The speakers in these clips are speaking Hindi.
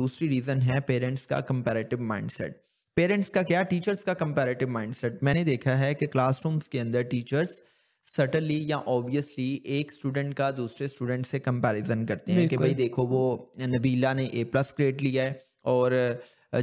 दूसरी रीज़न है पेरेंट्स का कंपेरेटिव माइंडसेट पेरेंट्स का क्या टीचर्स का कंपेरेटिव माइंडसेट मैंने देखा है कि क्लासरूम्स के अंदर टीचर्स सटनली या ऑब्वियसली एक स्टूडेंट का दूसरे स्टूडेंट से कंपैरिजन करते हैं कि भाई देखो वो नबीला ने ए प्लस ग्रेड लिया है और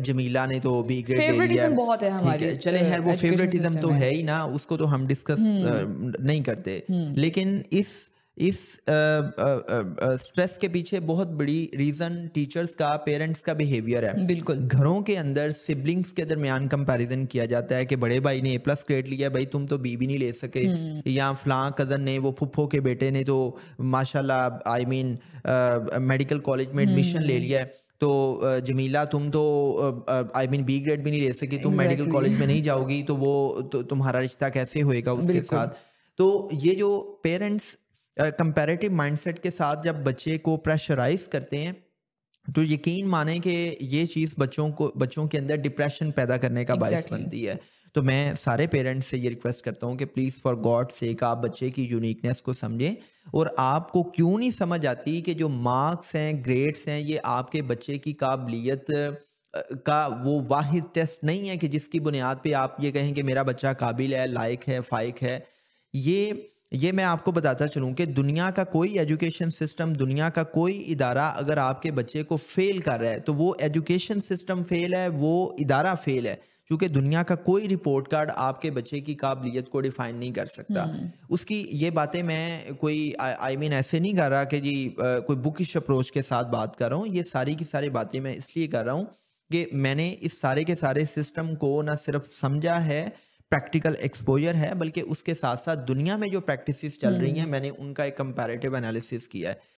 जमीला ने तो बी ग्रेड ले लिया बहुत है हमारे चले यार वो फेवरेटिज्म तो है ही ना उसको तो हम डिस्कस हम्म। नहीं करते हम्म। लेकिन इस इस स्ट्रेस के पीछे बहुत बड़ी रीजन टीचर्स का पेरेंट्स का बिहेवियर है बिल्कुल घरों के अंदर सिबलिंग्स के दरमियान कंपैरिजन किया जाता है कि बड़े भाई ने ए प्लस ग्रेड लिया भाई तुम तो बी भी नहीं ले सके हम्म। या फलां कजन ने वो फुफो के बेटे ने तो माशाल्लाह आई मीन मेडिकल कॉलेज में एडमिशन ले हम्म। लिया है तो जमीला तुम तो आई मीन बी ग्रेड भी नहीं ले सकी तुम मेडिकल कॉलेज में नहीं जाओगी तो वो तो तुम्हारा रिश्ता कैसे होएगा उसके साथ तो ये जो पेरेंट्स कंपेरेटिव माइंडसेट के साथ जब बच्चे को प्रेशराइज करते हैं तो यकीन माने कि ये चीज़ बच्चों को बच्चों के अंदर डिप्रेशन पैदा करने का exactly. बायस बनती है तो मैं सारे पेरेंट्स से ये रिक्वेस्ट करता हूँ कि प्लीज़ फॉर गॉड सेक आप बच्चे की यूनिकनेस को समझें और आपको क्यों नहीं समझ आती कि जो मार्क्स हैं ग्रेड्स हैं ये आपके बच्चे की काबिलियत का वो वाहिद टेस्ट नहीं है कि जिसकी बुनियाद पे आप ये कहें कि मेरा बच्चा काबिल है लायक है फाइक है ये ये मैं आपको बताता चलूँ कि दुनिया का कोई एजुकेशन सिस्टम दुनिया का कोई इदारा अगर आपके बच्चे को फेल कर रहा है तो वो एजुकेशन सिस्टम फेल है वो इदारा फेल है क्योंकि दुनिया का कोई रिपोर्ट कार्ड आपके बच्चे की काबिलियत को डिफाइन नहीं कर सकता हम्म। उसकी ये बातें मैं कोई आई I मीन mean, ऐसे नहीं कर रहा कि जी कोई बुकिश अप्रोच के साथ बात कर रहा हूँ ये सारी की सारी बातें मैं इसलिए कर रहा हूँ कि मैंने इस सारे के सारे सिस्टम को ना सिर्फ समझा है प्रैक्टिकल एक्सपोजर है बल्कि उसके साथ साथ दुनिया में जो प्रैक्टिस चल रही हैं हम्म। मैंने उनका एक कंपेरेटिव एनालिसिस किया है